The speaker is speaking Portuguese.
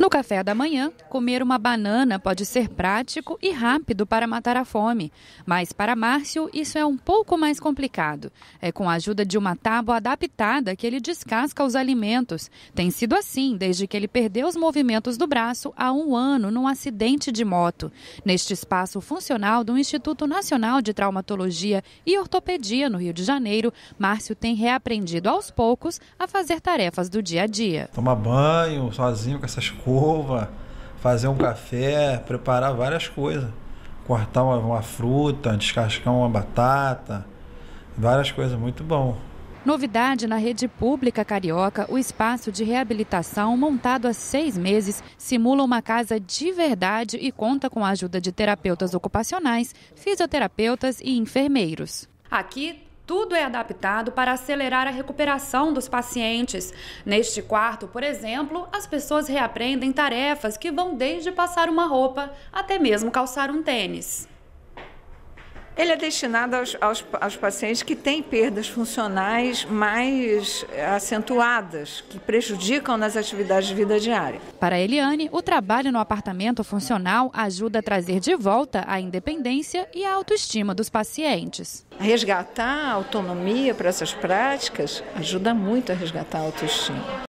No café da manhã, comer uma banana pode ser prático e rápido para matar a fome, mas para Márcio isso é um pouco mais complicado. É com a ajuda de uma tábua adaptada que ele descasca os alimentos. Tem sido assim desde que ele perdeu os movimentos do braço há um ano num acidente de moto. Neste espaço funcional do Instituto Nacional de Traumatologia e Ortopedia no Rio de Janeiro, Márcio tem reaprendido aos poucos a fazer tarefas do dia a dia. Tomar banho, fazer sozinho com essa escova, fazer um café, preparar várias coisas. Cortar uma, uma fruta, descascar uma batata, várias coisas, muito bom. Novidade na rede pública carioca, o espaço de reabilitação, montado há seis meses, simula uma casa de verdade e conta com a ajuda de terapeutas ocupacionais, fisioterapeutas e enfermeiros. Aqui tudo é adaptado para acelerar a recuperação dos pacientes. Neste quarto, por exemplo, as pessoas reaprendem tarefas que vão desde passar uma roupa até mesmo calçar um tênis. Ele é destinado aos, aos, aos, pacientes que têm perdas funcionais mais eh, acentuadas, que prejudicam nas atividades de vida diária. Para Eliane, o trabalho no apartamento funcional ajuda a trazer de volta a independência e a autoestima dos pacientes. Resgatar a autonomia para essas práticas ajuda muito a resgatar a autoestima.